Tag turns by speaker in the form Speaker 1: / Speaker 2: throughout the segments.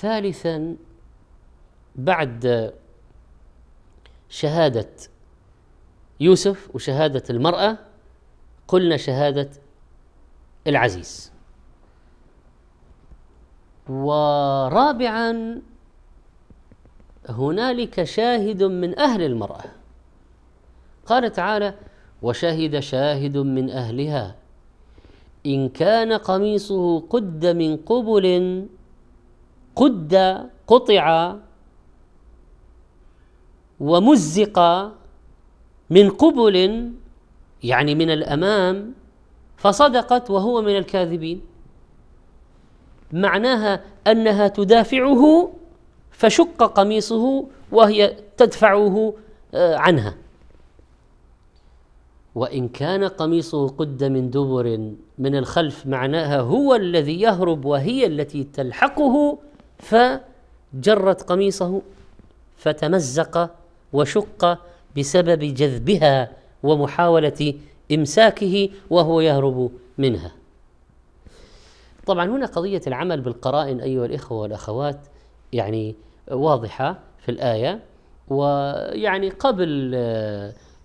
Speaker 1: ثالثا بعد شهادة يوسف وشهادة المرأة قلنا شهادة العزيز ورابعا هنالك شاهد من أهل المرأة قال تعالى وشهد شاهد من أهلها إن كان قميصه قد من قبل قد قطع ومزق من قبل يعني من الامام فصدقت وهو من الكاذبين معناها انها تدافعه فشق قميصه وهي تدفعه آه، عنها وان كان قميصه قد من دبر من الخلف معناها هو الذي يهرب وهي التي تلحقه فجرت قميصه فتمزق وشق بسبب جذبها ومحاوله امساكه وهو يهرب منها طبعا هنا قضيه العمل بالقرائن ايها الاخوه والاخوات يعني واضحه في الايه ويعني قبل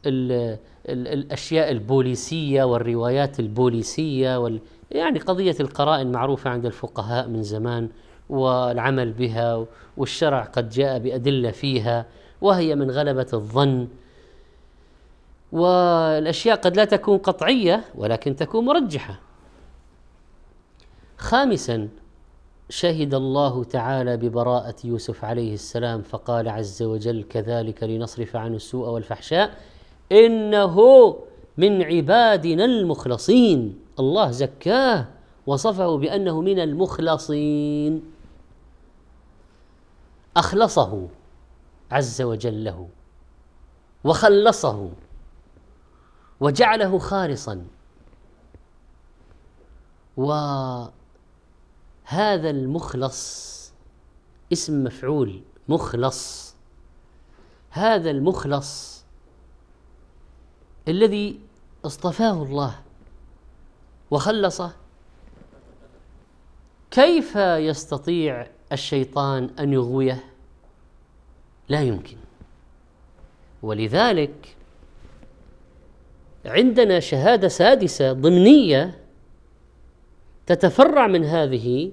Speaker 1: ال الاشياء البوليسيه والروايات البوليسيه وال يعني قضيه القرائن معروفه عند الفقهاء من زمان والعمل بها والشرع قد جاء بادله فيها وهي من غلبه الظن والاشياء قد لا تكون قطعيه ولكن تكون مرجحه خامسا شهد الله تعالى ببراءة يوسف عليه السلام فقال عز وجل كذلك لنصرف عنه السوء والفحشاء إنه من عبادنا المخلصين الله زكاه وصفه بأنه من المخلصين اخلصه عز وجل له وخلصه وجعله خالصا وهذا المخلص اسم مفعول مخلص هذا المخلص الذي اصطفاه الله وخلصه كيف يستطيع الشيطان ان يغويه لا يمكن ولذلك عندنا شهاده سادسه ضمنيه تتفرع من هذه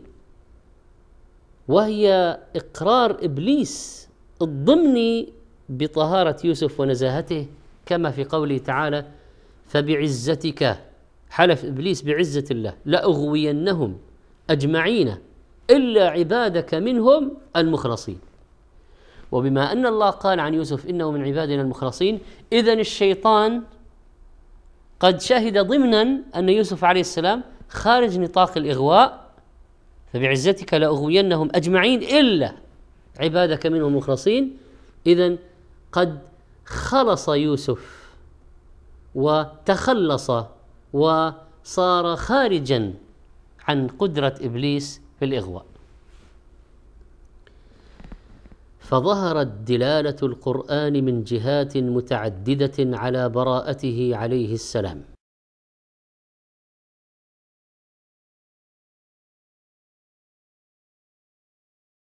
Speaker 1: وهي اقرار ابليس الضمني بطهاره يوسف ونزاهته كما في قوله تعالى فبعزتك حلف ابليس بعزه الله لاغوينهم اجمعين إلا عبادك منهم المخلصين وبما أن الله قال عن يوسف إنه من عبادنا المخلصين إذا الشيطان قد شهد ضمنا أن يوسف عليه السلام خارج نطاق الإغواء فبعزتك لأغوينهم أجمعين إلا عبادك منهم المخلصين إذا قد خلص يوسف وتخلص وصار خارجا عن قدرة إبليس في الإغواء فظهرت دلالة القرآن من جهات متعددة على براءته عليه السلام